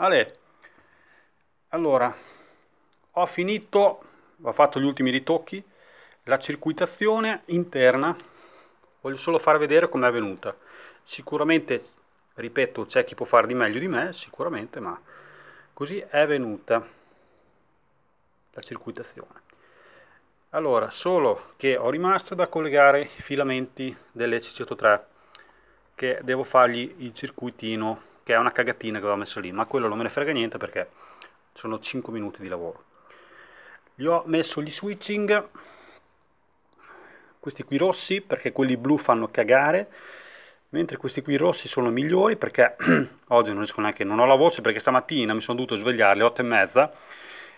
Ale, allora, ho finito, ho fatto gli ultimi ritocchi, la circuitazione interna, voglio solo far vedere com'è venuta. Sicuramente, ripeto, c'è chi può fare di meglio di me, sicuramente, ma così è venuta la circuitazione. Allora, solo che ho rimasto da collegare i filamenti dell'EC103 che devo fargli il circuitino che è una cagatina che avevo messo lì, ma quello non me ne frega niente perché sono 5 minuti di lavoro. Gli ho messo gli switching, questi qui rossi perché quelli blu fanno cagare, mentre questi qui rossi sono migliori perché oggi non riesco neanche, non ho la voce perché stamattina mi sono dovuto svegliare alle 8 e mezza,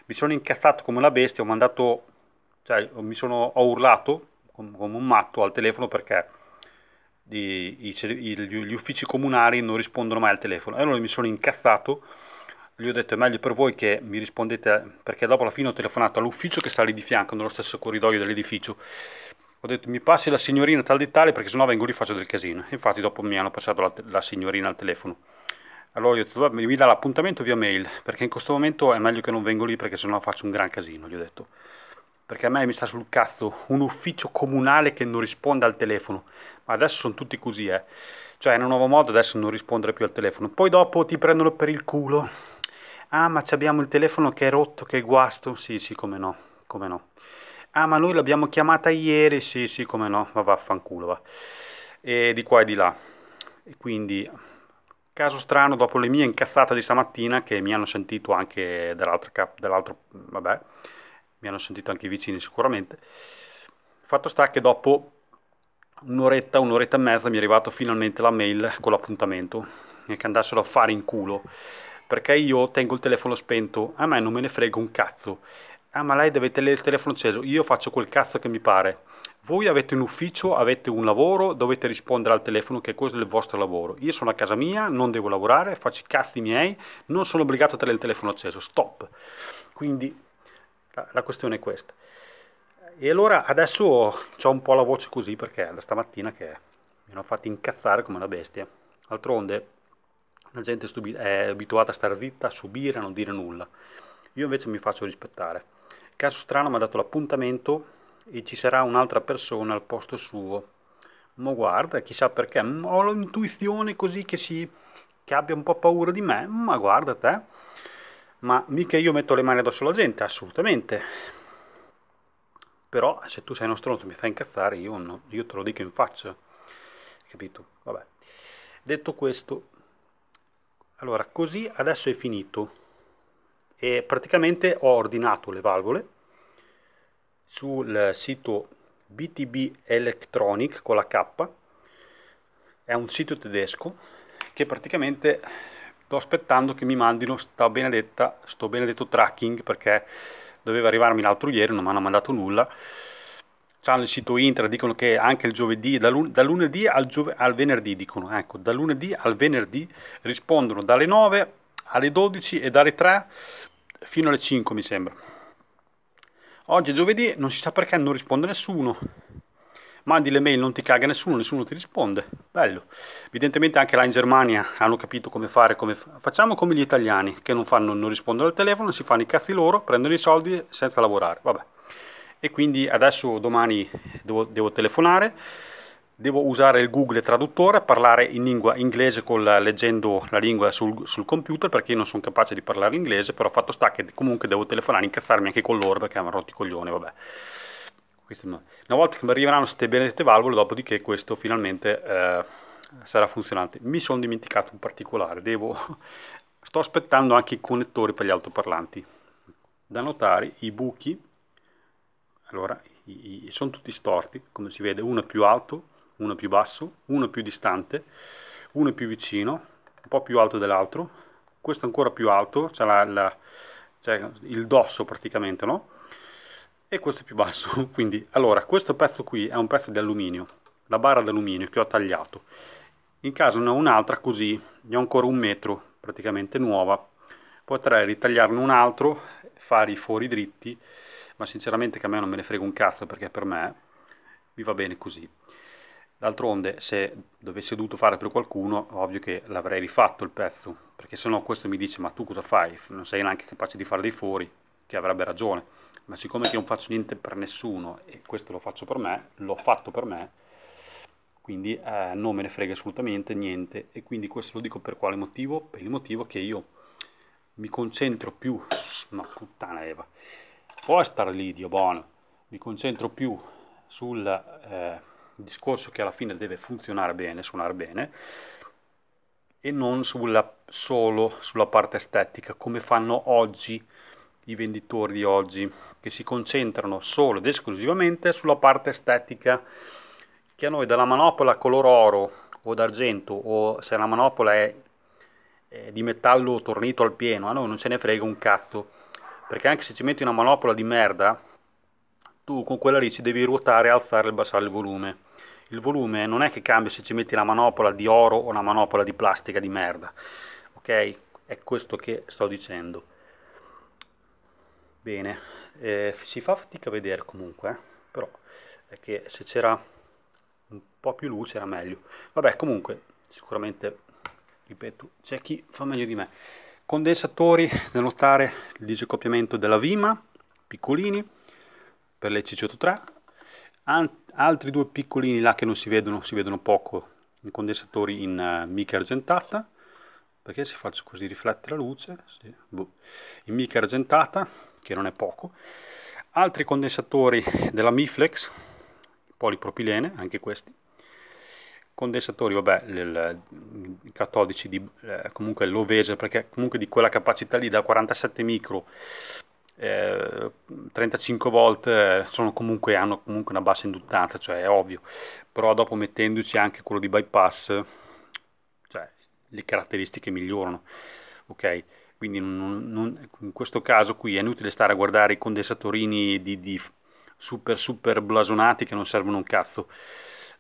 mi sono incazzato come una bestia, ho mandato, cioè mi sono, ho urlato come un matto al telefono perché gli uffici comunali non rispondono mai al telefono. Allora mi sono incazzato, gli ho detto è meglio per voi che mi rispondete, perché dopo alla fine ho telefonato all'ufficio che sta lì di fianco, nello stesso corridoio dell'edificio. Ho detto mi passi la signorina tal dettaglio perché sennò vengo lì e faccio del casino. Infatti dopo mi hanno passato la, la signorina al telefono. Allora io ho detto, mi dà l'appuntamento via mail, perché in questo momento è meglio che non vengo lì perché sennò faccio un gran casino, gli ho detto perché a me mi sta sul cazzo un ufficio comunale che non risponde al telefono. Ma adesso sono tutti così, eh. Cioè, in un nuovo modo adesso non rispondere più al telefono. Poi dopo ti prendono per il culo. Ah, ma abbiamo il telefono che è rotto, che è guasto. Sì, sì, come no, come no. Ah, ma noi l'abbiamo chiamata ieri. Sì, sì, come no, ma vaffanculo, va. E di qua e di là. E quindi, caso strano, dopo le mie incazzate di stamattina, che mi hanno sentito anche dall'altro, dall'altro vabbè mi hanno sentito anche i vicini sicuramente. Fatto sta che dopo un'oretta, un'oretta e mezza mi è arrivata finalmente la mail con l'appuntamento e che andassero a fare in culo perché io tengo il telefono spento, ah, a me non me ne frega un cazzo. Ah, ma lei deve tenere il telefono acceso, io faccio quel cazzo che mi pare. Voi avete un ufficio, avete un lavoro, dovete rispondere al telefono che questo è il vostro lavoro. Io sono a casa mia, non devo lavorare, faccio i cazzi miei, non sono obbligato a tenere il telefono acceso. Stop. Quindi Ah, la questione è questa. E allora adesso ho un po' la voce così perché è da stamattina che mi hanno fatto incazzare come una bestia. D'altronde la gente è abituata a stare zitta, a subire, a non dire nulla. Io invece mi faccio rispettare. Caso strano mi ha dato l'appuntamento e ci sarà un'altra persona al posto suo. Ma guarda, chissà perché, ho l'intuizione così che, si, che abbia un po' paura di me, ma guarda te ma mica io metto le mani addosso alla gente, assolutamente. Però se tu sei uno stronzo e mi fai incazzare, io, no, io te lo dico in faccia. Capito? Vabbè. Detto questo, allora così adesso è finito. E praticamente ho ordinato le valvole sul sito BTB Electronic con la K. È un sito tedesco che praticamente sto aspettando che mi mandino sta benedetta, sto benedetto tracking perché doveva arrivarmi l'altro ieri, non mi hanno mandato nulla. C'hanno il sito Intra, dicono che anche il giovedì, da, lun- da lunedì al, giove- al, venerdì, dicono, ecco, da lunedì al venerdì rispondono dalle 9 alle 12 e dalle 3 fino alle 5 mi sembra. Oggi è giovedì, non si sa perché non risponde nessuno mandi le mail, non ti caga nessuno, nessuno ti risponde. Bello. Evidentemente anche là in Germania hanno capito come fare, come fa. facciamo come gli italiani che non, fanno, non rispondono al telefono, si fanno i cazzi loro, prendono i soldi senza lavorare. Vabbè. E quindi adesso domani devo, devo telefonare, devo usare il Google traduttore, parlare in lingua inglese col, leggendo la lingua sul, sul computer perché io non sono capace di parlare inglese, però fatto sta che comunque devo telefonare, incazzarmi anche con loro perché mi hanno rotto i coglioni, vabbè una volta che mi arriveranno queste benedette valvole, dopodiché questo finalmente eh, sarà funzionante. Mi sono dimenticato un particolare, devo... sto aspettando anche i connettori per gli altoparlanti. Da notare i buchi, allora, i, i, sono tutti storti, come si vede, uno più alto, uno più basso, uno più distante, uno più vicino, un po' più alto dell'altro, questo ancora più alto, c'è il dosso praticamente, no? e questo è più basso quindi allora questo pezzo qui è un pezzo di alluminio la barra d'alluminio che ho tagliato in caso ne ho un'altra così ne ho ancora un metro praticamente nuova potrei ritagliarne un altro fare i fori dritti ma sinceramente che a me non me ne frega un cazzo perché per me mi va bene così d'altronde se dovessi dovuto fare per qualcuno ovvio che l'avrei rifatto il pezzo perché se no questo mi dice ma tu cosa fai non sei neanche capace di fare dei fori che avrebbe ragione ma siccome che non faccio niente per nessuno e questo lo faccio per me, l'ho fatto per me, quindi eh, non me ne frega assolutamente niente e quindi questo lo dico per quale motivo? Per il motivo che io mi concentro più, ma puttana Eva, puoi stare lì Dio buono, mi concentro più sul eh, discorso che alla fine deve funzionare bene, suonare bene e non sulla, solo sulla parte estetica come fanno oggi i venditori di oggi, che si concentrano solo ed esclusivamente sulla parte estetica, che a noi dalla manopola color oro o d'argento, o se la manopola è, è di metallo tornito al pieno, a noi non ce ne frega un cazzo, perché anche se ci metti una manopola di merda, tu con quella lì ci devi ruotare alzare e abbassare il volume. Il volume non è che cambia se ci metti la manopola di oro o una manopola di plastica di merda, ok? È questo che sto dicendo bene eh, si fa fatica a vedere comunque eh? però è che se c'era un po' più luce era meglio vabbè comunque sicuramente ripeto c'è chi fa meglio di me condensatori da notare il disaccoppiamento della Vima piccolini per le CC83 altri due piccolini là che non si vedono si vedono poco in condensatori in uh, mica argentata perché se faccio così riflette la luce, sì, boh. in mica argentata, che non è poco, altri condensatori della Miflex, polipropilene, anche questi, condensatori, vabbè, il, mm, cattodici di eh, comunque l'ovese, perché comunque di quella capacità lì da 47 micro, 35 eh, volt comunque, hanno comunque una bassa induttanza, cioè è ovvio, però dopo mettendoci anche quello di bypass le caratteristiche migliorano. Ok? Quindi non, non, in questo caso qui è inutile stare a guardare i condensatorini di, di super super blasonati che non servono un cazzo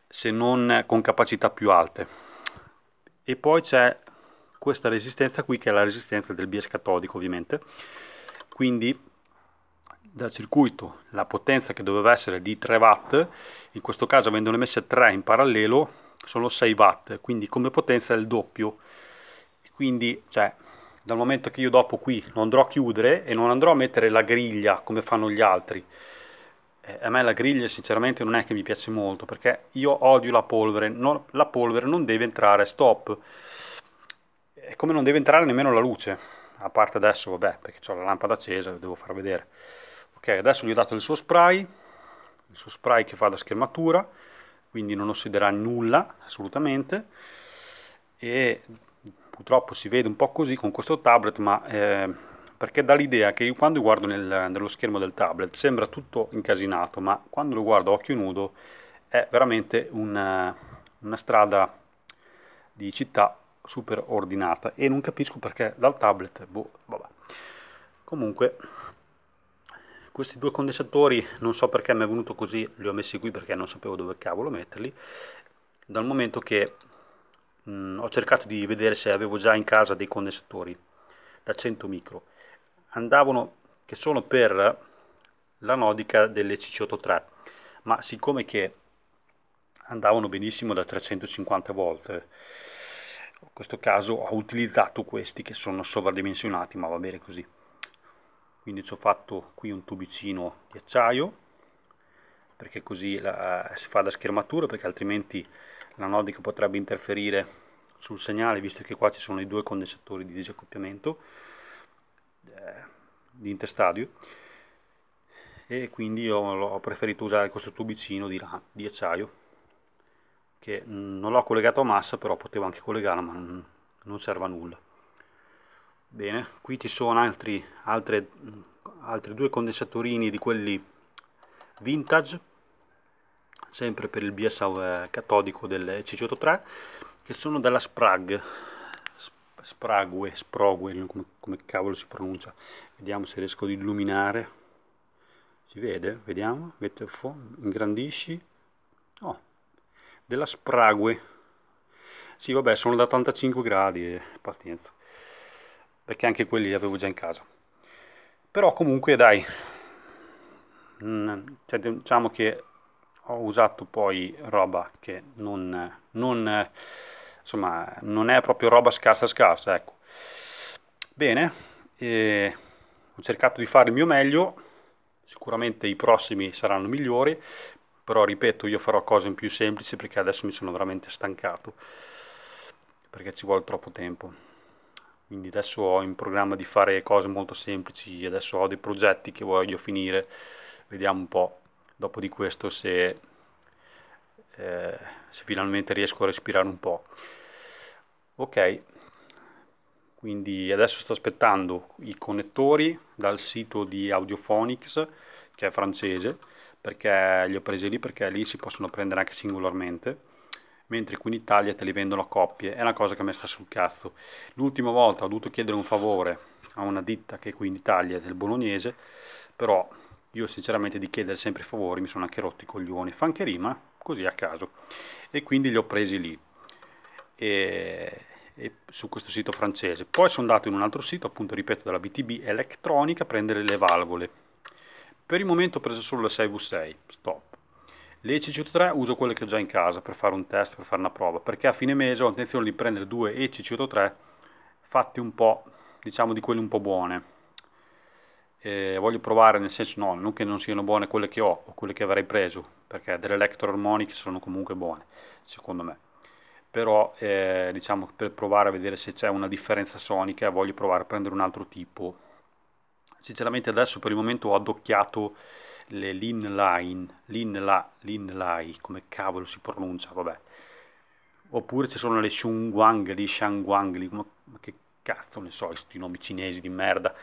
se non con capacità più alte. E poi c'è questa resistenza qui che è la resistenza del bias catodico ovviamente. Quindi dal circuito la potenza che doveva essere di 3 watt, in questo caso avendone messe 3 in parallelo sono 6 watt quindi come potenza è il doppio quindi cioè dal momento che io dopo qui lo andrò a chiudere e non andrò a mettere la griglia come fanno gli altri eh, a me la griglia sinceramente non è che mi piace molto perché io odio la polvere non, la polvere non deve entrare stop è come non deve entrare nemmeno la luce a parte adesso vabbè perché ho la lampada accesa devo far vedere ok adesso gli ho dato il suo spray il suo spray che fa da schermatura quindi non ossiderà nulla assolutamente e purtroppo si vede un po' così con questo tablet ma eh, perché dà l'idea che io quando guardo nel, nello schermo del tablet sembra tutto incasinato ma quando lo guardo a occhio nudo è veramente una, una strada di città super ordinata e non capisco perché dal tablet boh, vabbè comunque questi due condensatori non so perché mi è venuto così li ho messi qui perché non sapevo dove cavolo metterli dal momento che mh, mm, ho cercato di vedere se avevo già in casa dei condensatori da 100 micro andavano che sono per la nodica delle CC83 ma siccome che andavano benissimo da 350 volt in questo caso ho utilizzato questi che sono sovradimensionati ma va bene così quindi ci ho fatto qui un tubicino di acciaio perché così la, eh, si fa da schermatura perché altrimenti la nodica potrebbe interferire sul segnale visto che qua ci sono i due condensatori di disaccoppiamento eh, di interstadio e quindi ho preferito usare questo tubicino di, di acciaio che non l'ho collegato a massa però potevo anche collegarlo ma non, non serve a nulla bene qui ci sono altri, altre, altri due condensatorini di quelli vintage sempre per il BSAV eh, catodico del CC83 che sono della Sprague Sprague, come, come, cavolo si pronuncia vediamo se riesco ad illuminare si vede? vediamo, ingrandisci oh, della Sprague sì vabbè sono da 85 gradi, eh, pazienza perché anche quelli li avevo già in casa. Però comunque dai, mm, cioè, diciamo che ho usato poi roba che non, non, insomma, non è proprio roba scarsa scarsa, ecco. Bene, eh, ho cercato di fare il mio meglio, sicuramente i prossimi saranno migliori, però ripeto io farò cose in più semplici perché adesso mi sono veramente stancato perché ci vuole troppo tempo quindi adesso ho in programma di fare cose molto semplici adesso ho dei progetti che voglio finire vediamo un po' dopo di questo se, eh, se finalmente riesco a respirare un po' ok quindi adesso sto aspettando i connettori dal sito di Audiophonics che è francese perché li ho presi lì perché lì si possono prendere anche singolarmente mentre qui in Italia te li vendono a coppie, è una cosa che mi sta sul cazzo. L'ultima volta ho dovuto chiedere un favore a una ditta che è qui in Italia, del bolognese, però io sinceramente di chiedere sempre favori mi sono anche rotti i coglioni, fa anche rima, così a caso, e quindi li ho presi lì, e, e su questo sito francese. Poi sono andato in un altro sito, appunto ripeto, della BTB elettronica, a prendere le valvole. Per il momento ho preso solo la 6V6, stop. Le EC103 uso quelle che ho già in casa per fare un test, per fare una prova, perché a fine mese ho intenzione di prendere due EC103 fatti un po', diciamo di quelle un po' buone. Eh, voglio provare, nel senso no, non che non siano buone quelle che ho o quelle che avrei preso, perché delle Electro Harmonic sono comunque buone, secondo me. Però, eh, diciamo, per provare a vedere se c'è una differenza sonica, voglio provare a prendere un altro tipo. Sinceramente adesso per il momento ho adocchiato le lin lin line, la, lin Linlai, come cavolo si pronuncia, vabbè. Oppure ci sono le Xunguang, li Shangguang, li, ma, ma che cazzo ne so, questi nomi cinesi di merda.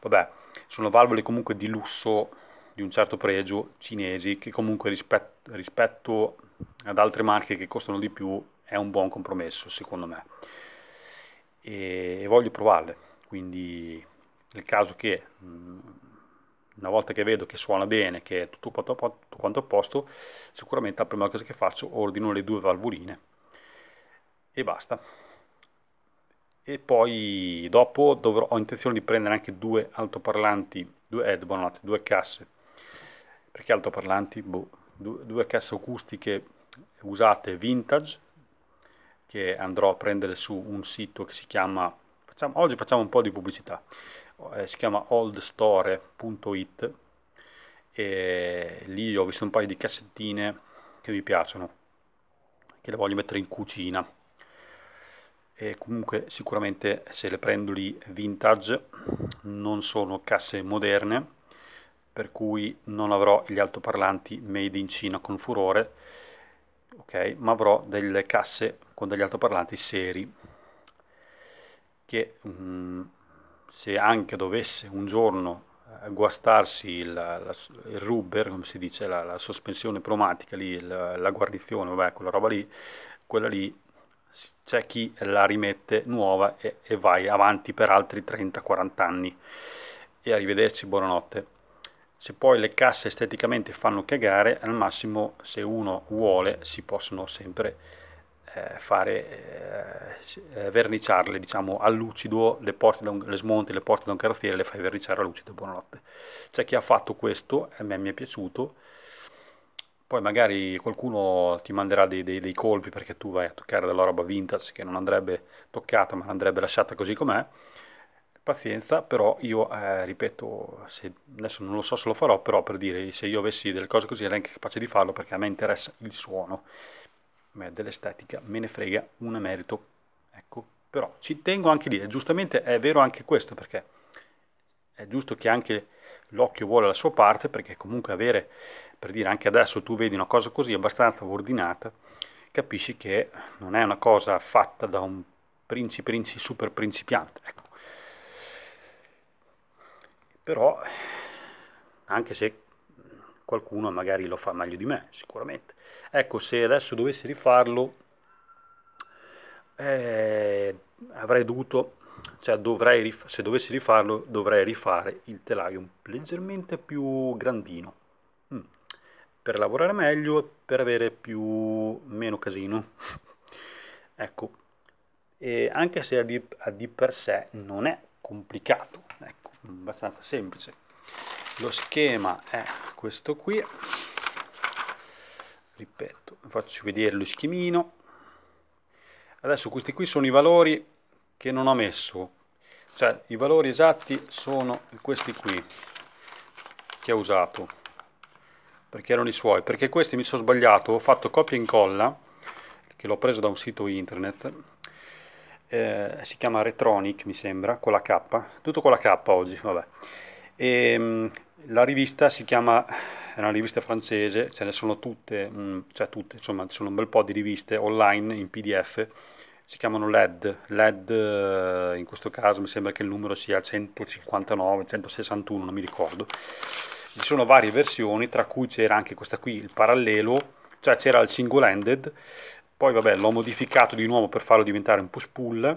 Vabbè, sono valvole comunque di lusso, di un certo pregio, cinesi, che comunque rispetto, rispetto ad altre marche che costano di più è un buon compromesso, secondo me. E, e voglio provarle, quindi nel caso che... Mh, mm, una volta che vedo che suona bene, che è tutto quanto, tutto quanto a posto, sicuramente la prima cosa che faccio ordino le due valvoline e basta. E poi dopo dovrò, ho intenzione di prendere anche due altoparlanti, due, eh, buonanotte, due casse, perché altoparlanti, boh, due, due casse acustiche usate vintage, che andrò a prendere su un sito che si chiama, facciamo, oggi facciamo un po' di pubblicità, eh, si chiama oldstore.it e lì ho visto un paio di cassettine che mi piacciono che le voglio mettere in cucina e comunque sicuramente se le prendo lì vintage non sono casse moderne per cui non avrò gli altoparlanti made in Cina con furore ok ma avrò delle casse con degli altoparlanti seri che um, se anche dovesse un giorno eh, guastarsi il, la, il rubber, come si dice, la, la sospensione cromatica, lì, la, la, guarnizione, vabbè, quella roba lì, quella lì c'è chi la rimette nuova e, e vai avanti per altri 30-40 anni. E arrivederci, buonanotte. Se poi le casse esteticamente fanno cagare, al massimo se uno vuole si possono sempre eh, fare, eh, eh, verniciarle diciamo, a lucido, le, un, le, smonti, le porti da un carrozziere, le fai verniciare a lucido, buonanotte. C'è chi ha fatto questo, a me mi è piaciuto, poi magari qualcuno ti manderà dei, dei, dei, colpi perché tu vai a toccare della roba vintage che non andrebbe toccata ma andrebbe lasciata così com'è pazienza però io eh, ripeto se, adesso non lo so se lo farò però per dire se io avessi delle cose così ero anche capace di farlo perché a me interessa il suono me dell'estetica me ne frega un emerito, ecco, però ci tengo anche lì, e giustamente è vero anche questo, perché è giusto che anche l'occhio vuole la sua parte, perché comunque avere, per dire anche adesso tu vedi una cosa così abbastanza ordinata, capisci che non è una cosa fatta da un princi princi super principiante, ecco. Però, anche se qualcuno magari lo fa meglio di me, sicuramente. Ecco, se adesso dovessi rifarlo, eh, avrei dovuto, cioè dovrei, rif- se dovessi rifarlo, dovrei rifare il telaio leggermente più grandino, mm. per lavorare meglio e per avere più, meno casino. ecco, e anche se a di per sé non è complicato, ecco, abbastanza semplice lo schema è questo qui ripeto faccio vedere lo schemino adesso questi qui sono i valori che non ho messo cioè i valori esatti sono questi qui che ho usato perché erano i suoi perché questi mi sono sbagliato ho fatto copia e incolla che l'ho preso da un sito internet eh, si chiama Retronic mi sembra con la K tutto con la K oggi vabbè e, ehm, la rivista si chiama, è una rivista francese, ce ne sono tutte, mh, mm, cioè tutte, insomma, ci sono un bel po' di riviste online in PDF, si chiamano LED, LED eh, in questo caso mi sembra che il numero sia 159, 161, non mi ricordo. Ci sono varie versioni, tra cui c'era anche questa qui, il parallelo, cioè c'era il single ended, poi vabbè l'ho modificato di nuovo per farlo diventare un push pull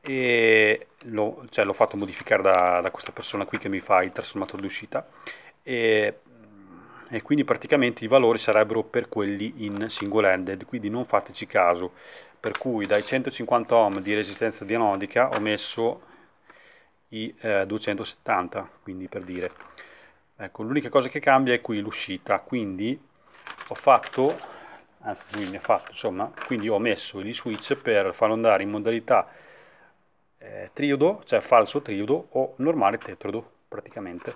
e l'ho, cioè, l'ho fatto modificare da, da, questa persona qui che mi fa il trasformatore d'uscita e, mm, e, quindi praticamente i valori sarebbero per quelli in single ended quindi non fateci caso per cui dai 150 ohm di resistenza di anodica ho messo i eh, 270 quindi per dire ecco l'unica cosa che cambia è qui l'uscita quindi ho fatto anzi lui mi ha fatto insomma quindi ho messo gli switch per farlo andare in modalità eh, triodo, cioè falso triodo o normale tetrodo praticamente.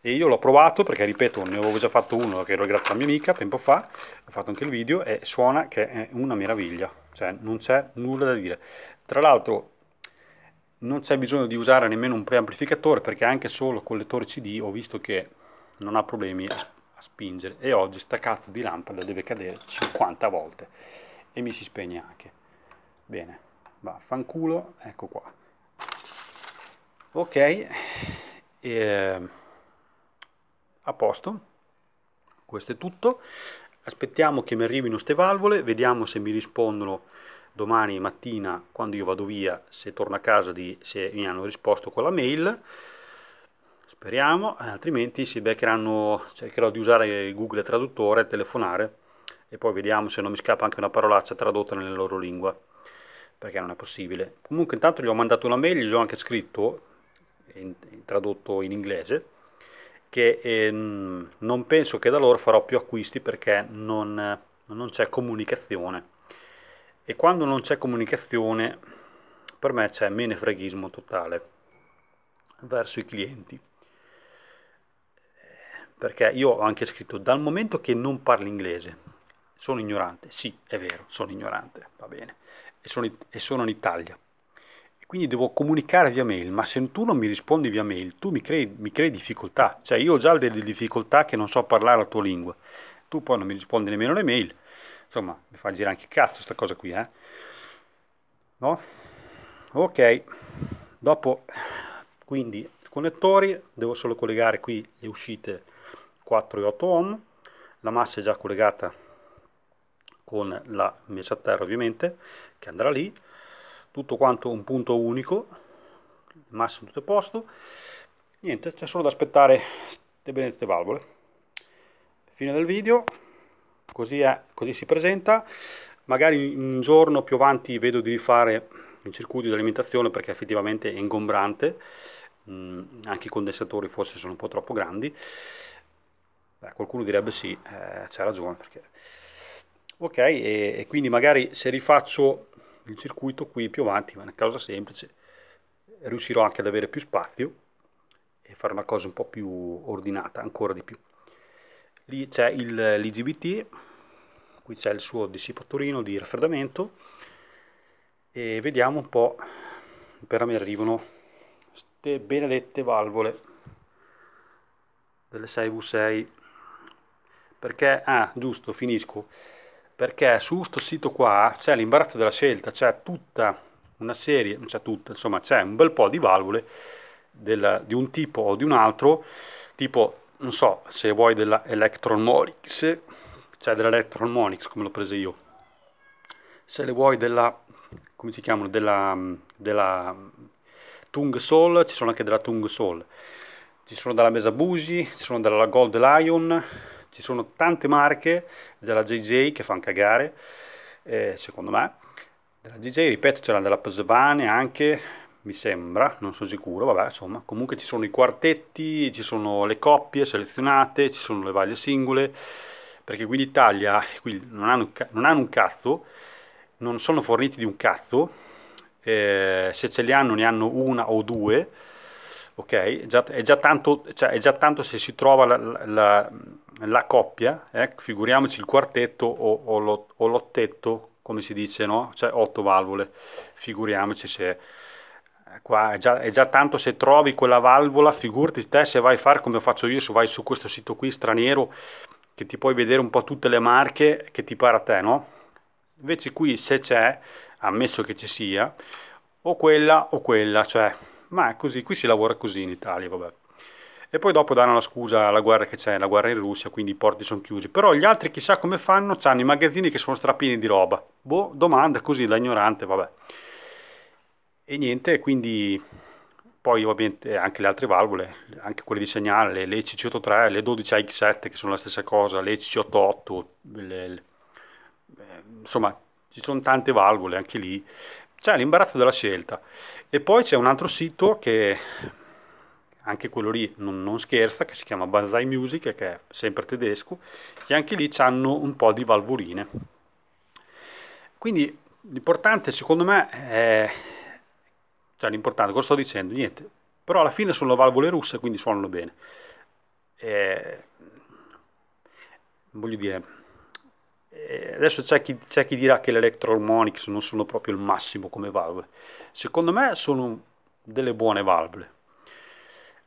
E io l'ho provato perché, ripeto, ne avevo già fatto uno che ero grazie alla mia amica tempo fa, ho fatto anche il video e suona che è una meraviglia, cioè non c'è nulla da dire. Tra l'altro non c'è bisogno di usare nemmeno un preamplificatore perché anche solo col lettore CD ho visto che non ha problemi a, spingere e oggi sta cazzo di lampada deve cadere 50 volte e mi si spegne anche. Bene vaffanculo, ecco qua. Ok, e, ehm, a posto, questo è tutto. Aspettiamo che mi arrivino ste valvole, vediamo se mi rispondono domani mattina quando io vado via, se torno a casa, di, se mi hanno risposto con la mail. Speriamo, eh, altrimenti si beccheranno, cercherò di usare Google Traduttore, telefonare e poi vediamo se non mi scappa anche una parolaccia tradotta nella loro lingua perché non è possibile. Comunque intanto gli ho mandato una mail, gli ho anche scritto, in, in, tradotto in inglese, che eh, non penso che da loro farò più acquisti perché non, non c'è comunicazione. E quando non c'è comunicazione, per me c'è menefreghismo totale verso i clienti. Perché io ho anche scritto, dal momento che non parli inglese, sono ignorante, sì, è vero, sono ignorante, va bene, e sono, e sono in Italia. E quindi devo comunicare via mail, ma se tu non mi rispondi via mail, tu mi crei, mi crei difficoltà. Cioè io ho già delle difficoltà che non so parlare la tua lingua. Tu poi non mi rispondi nemmeno le mail. Insomma, mi fa girare anche il cazzo sta cosa qui, eh. No? Ok. Dopo, quindi, connettori, devo solo collegare qui le uscite 4 e 8 ohm. La massa è già collegata con la messa a terra ovviamente che andrà lì tutto quanto un punto unico il massimo tutto a posto niente c'è solo da aspettare queste benedette valvole fine del video così è così si presenta magari un giorno più avanti vedo di rifare il circuito di alimentazione perché effettivamente è ingombrante mm, anche i condensatori forse sono un po' troppo grandi Beh, qualcuno direbbe sì eh, c'è ragione perché ok e, e quindi magari se rifaccio il circuito qui più avanti ma è una cosa semplice riuscirò anche ad avere più spazio e fare una cosa un po' più ordinata ancora di più lì c'è l'IGBT qui c'è il suo dissipatorino di raffreddamento e vediamo un po' per me arrivano queste benedette valvole delle 6V6 perché, ah giusto, finisco perché su questo sito qua c'è l'imbarazzo della scelta, c'è tutta una serie, non c'è tutta, insomma c'è un bel po' di valvole del, di un tipo o di un altro, tipo, non so, se vuoi della Electron Monix, c'è dell'Electron Monix come l'ho presa io, se le vuoi della, come si chiamano, della, della Tung Soul, ci sono anche della Tung Soul, ci sono della Mesa Mesabushi, ci sono della Gold Lion, ci sono tante marche della JJ che fanno cagare, eh, secondo me. Della JJ, ripeto, c'era della Pesvane anche, mi sembra, non sono sicuro, vabbè, insomma, comunque ci sono i quartetti, ci sono le coppie selezionate, ci sono le vaglie singole, perché qui in qui non, hanno, non hanno un cazzo, non sono forniti di un cazzo, eh, se ce li hanno ne hanno una o due, ok? È già, è già tanto, cioè, è già tanto se si trova la, la, la coppia, eh, figuriamoci il quartetto o, o, lo, o l'ottetto, come si dice, no? cioè otto valvole, figuriamoci se eh, qua è già, è già, tanto se trovi quella valvola, figurati te se vai a fare come faccio io, se vai su questo sito qui straniero che ti puoi vedere un po' tutte le marche che ti pare a te, no? Invece qui se c'è, ammesso che ci sia, o quella o quella, cioè, ma è così, qui si lavora così in Italia, vabbè e poi dopo danno la scusa alla guerra che c'è, la guerra in Russia, quindi i porti sono chiusi. Però gli altri chissà come fanno, hanno i magazzini che sono strappini di roba. Boh, domanda così da ignorante, vabbè. E niente, quindi poi ovviamente eh, anche le altre valvole, anche quelle di segnale, le ECC83, le 12 x 7 che sono la stessa cosa, le ECC88, le, le, eh, insomma ci sono tante valvole anche lì, c'è l'imbarazzo della scelta. E poi c'è un altro sito che anche quello lì non, non, scherza, che si chiama Banzai Music, che è sempre tedesco, che anche lì hanno un po' di valvoline. Quindi l'importante secondo me è... Cioè l'importante, cosa sto dicendo? Niente. Però alla fine sono valvole russe, quindi suonano bene. E... Voglio dire... Eh, adesso c'è chi, c'è chi dirà che le electroharmonics non sono proprio il massimo come valvole. Secondo me sono delle buone valvole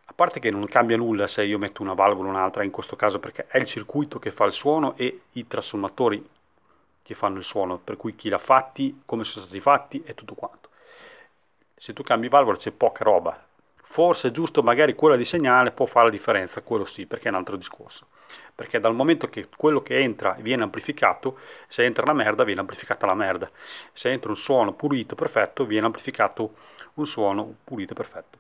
a parte che non cambia nulla se io metto una valvola o un'altra in questo caso perché è il circuito che fa il suono e i trasformatori che fanno il suono, per cui chi l'ha fatti, come sono stati fatti e tutto quanto. Se tu cambi valvola c'è poca roba, forse è giusto magari quella di segnale può fare la differenza, quello sì, perché è un altro discorso. Perché dal momento che quello che entra viene amplificato, se entra la merda viene amplificata la merda, se entra un suono pulito, perfetto, viene amplificato un suono pulito, perfetto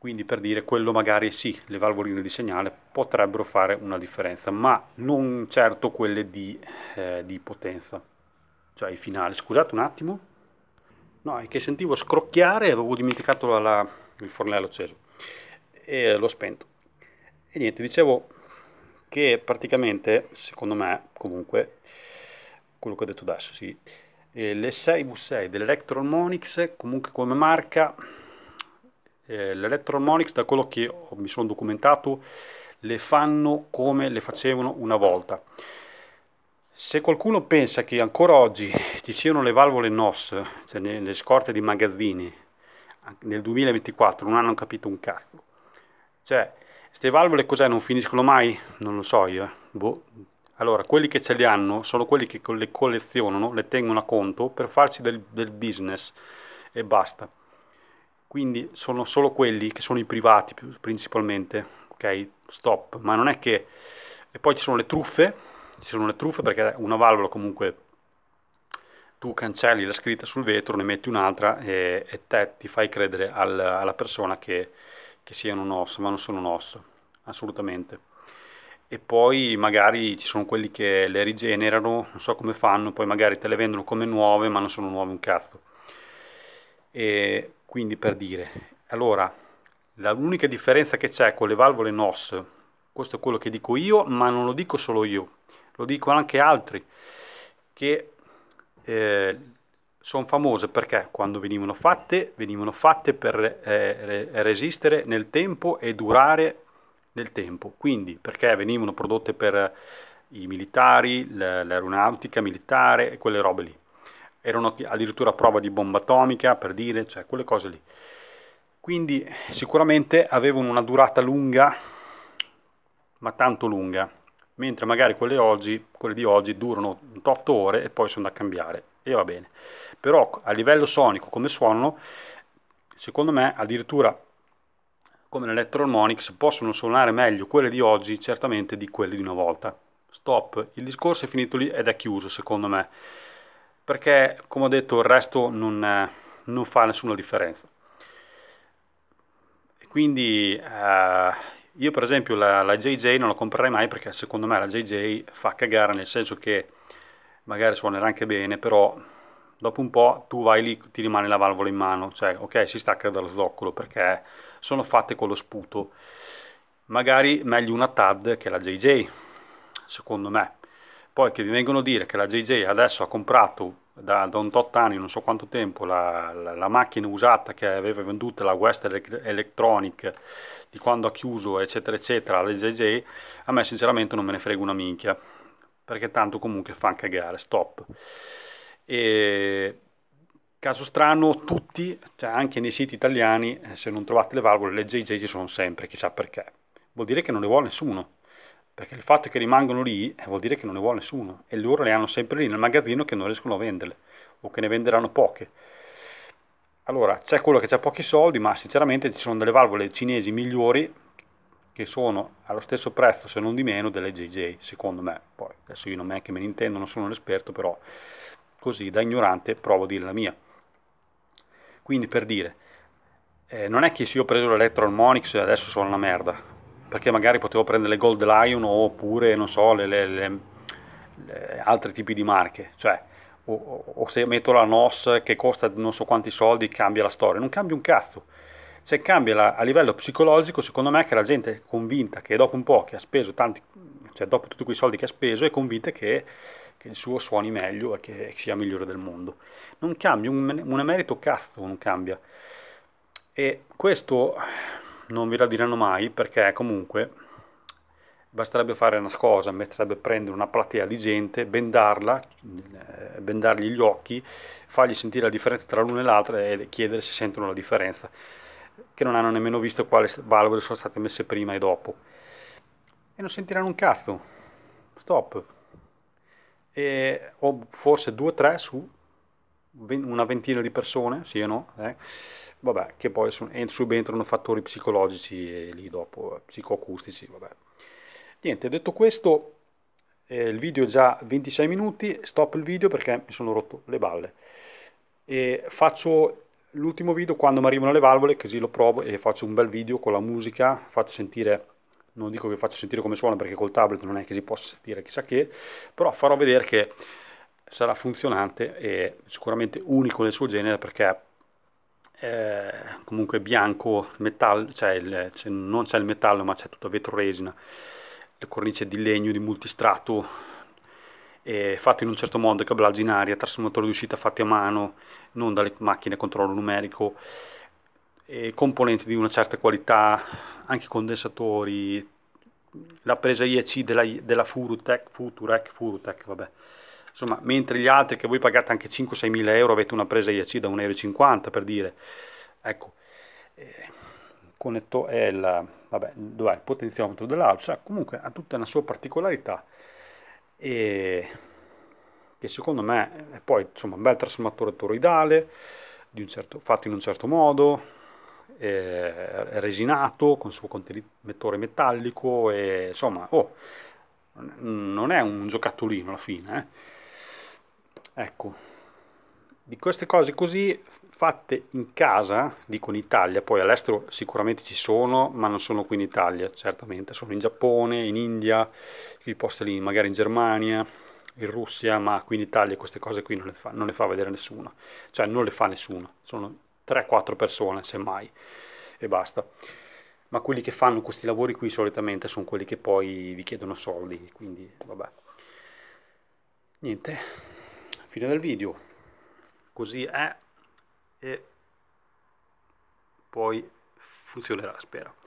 quindi per dire quello magari sì, le valvoline di segnale potrebbero fare una differenza, ma non certo quelle di, eh, di potenza, cioè i finali. Scusate un attimo, no, è che sentivo scrocchiare e avevo dimenticato la, la, il fornello acceso e eh, l'ho spento. E niente, dicevo che praticamente, secondo me, comunque, quello che ho detto adesso, sì, eh, le 6V6 dell'Electron Monix, comunque come marca, eh, l'Electromonics da quello che mi sono documentato le fanno come le facevano una volta se qualcuno pensa che ancora oggi ci siano le valvole NOS cioè nelle scorte di magazzini nel 2024 non hanno capito un cazzo cioè queste valvole cos'è non finiscono mai non lo so io eh. boh. allora quelli che ce le hanno sono quelli che le collezionano le tengono a conto per farci del, del business e basta quindi sono solo quelli che sono i privati principalmente, ok? Stop, ma non è che... E poi ci sono le truffe, ci sono le truffe perché una valvola comunque tu cancelli la scritta sul vetro, ne metti un'altra e, e te ti fai credere al, alla persona che, che siano un osso, ma non sono un osso, assolutamente. E poi magari ci sono quelli che le rigenerano, non so come fanno, poi magari te le vendono come nuove, ma non sono nuove un cazzo. E quindi per dire, allora, l'unica differenza che c'è con le valvole NOS, questo è quello che dico io, ma non lo dico solo io, lo dicono anche altri, che eh, sono famose perché quando venivano fatte, venivano fatte per eh, resistere nel tempo e durare nel tempo, quindi perché venivano prodotte per i militari, l'aeronautica militare e quelle robe lì erano addirittura prova di bomba atomica, per dire, cioè quelle cose lì. Quindi sicuramente avevano una durata lunga, ma tanto lunga, mentre magari quelle, oggi, quelle di oggi durano 8 ore e poi sono da cambiare, e va bene. Però a livello sonico, come suonano, secondo me addirittura come l'Electroharmonics possono suonare meglio quelle di oggi certamente di quelle di una volta. Stop, il discorso è finito lì ed è chiuso secondo me perché come ho detto il resto non, eh, non fa nessuna differenza quindi eh, io per esempio la, la, JJ non la comprerei mai perché secondo me la JJ fa cagare nel senso che magari suonerà anche bene però dopo un po' tu vai lì ti rimane la valvola in mano cioè ok si stacca dallo zoccolo perché sono fatte con lo sputo magari meglio una TAD che la JJ secondo me poi che vi vengono a dire che la JJ adesso ha comprato da, da 28 anni, non so quanto tempo, la, la, la macchina usata che aveva venduta la Western Electronic di quando ha chiuso, eccetera, eccetera, la JJ, a me sinceramente non me ne frega una minchia, perché tanto comunque fa cagare, stop. E caso strano, tutti, cioè anche nei siti italiani, eh, se non trovate le valvole, le JJ ci sono sempre, chissà perché. Vuol dire che non le vuole nessuno perché il fatto che rimangono lì eh, vuol dire che non ne vuole nessuno e loro le hanno sempre lì nel magazzino che non riescono a venderle o che ne venderanno poche. Allora, c'è quello che ha pochi soldi, ma sinceramente ci sono delle valvole cinesi migliori che sono allo stesso prezzo, se non di meno, delle JJ, secondo me. Poi, adesso io non è che me ne intendo, non sono un esperto, però così da ignorante provo a dire la mia. Quindi per dire, eh, non è che se io ho preso l'Electron Monix adesso sono una merda, perché magari potevo prendere le Gold Lion oppure, non so, le, le, le, le altri tipi di marche, cioè o, o, se metto la NOS che costa non so quanti soldi cambia la storia, non cambia un cazzo. Se cambia la, a livello psicologico, secondo me che la gente è convinta che dopo un po' che ha speso tanti, cioè dopo tutti quei soldi che ha speso, è convinta che, che il suo suoni meglio e che, sia migliore del mondo. Non cambia, un, un emerito cazzo non cambia. E questo non vi la diranno mai perché comunque basterebbe fare una cosa, basterebbe prendere una platea di gente, bendarla, eh, bendargli gli occhi, fargli sentire la differenza tra l'una e l'altra e chiedere se sentono la differenza, che non hanno nemmeno visto quali valvole sono state messe prima e dopo. E non sentiranno un cazzo. Stop. E, o forse due o tre su una ventina di persone, sì o no? Eh? Vabbè, che poi subentrano fattori psicologici e lì dopo eh, psicoacustici, vabbè. Niente, detto questo, eh, il video è già 26 minuti, stop il video perché mi sono rotto le balle. E faccio l'ultimo video quando mi arrivano le valvole, così lo provo e faccio un bel video con la musica, faccio sentire non dico che faccio sentire come suona perché col tablet non è che si possa sentire chissà che, però farò vedere che sarà funzionante e sicuramente unico nel suo genere perché eh, comunque bianco, metallo, cioè, il, cioè non c'è il metallo ma c'è tutta vetro resina, le cornici di legno di multistrato, eh, fatto in un certo modo, cablaggi in aria, trasformatori di uscita fatti a mano, non dalle macchine a controllo numerico, eh, componenti di una certa qualità, anche condensatori, la presa IEC della, della Furutec, Futurec, Furutec, vabbè insomma, mentre gli altri che voi pagate anche 5-6 mila euro avete una presa IAC da 1,50 euro per dire, ecco, eh, connetto è il, vabbè, dov'è il potenziometro dell'auto, cioè, comunque ha tutta una sua particolarità e che secondo me è poi insomma un bel trasformatore toroidale certo, fatto in un certo modo eh, resinato con il suo contenitore metallico e insomma oh, non è un giocattolino alla fine eh ecco di queste cose così fatte in casa dico in Italia poi all'estero sicuramente ci sono ma non sono qui in Italia certamente sono in Giappone in India i posti lì magari in Germania in Russia ma qui in Italia queste cose qui non le fa, non le fa vedere nessuno cioè non le fa nessuno sono 3-4 persone semmai e basta ma quelli che fanno questi lavori qui solitamente sono quelli che poi vi chiedono soldi, quindi vabbè. Niente, fine del video così è e poi funzionerà spero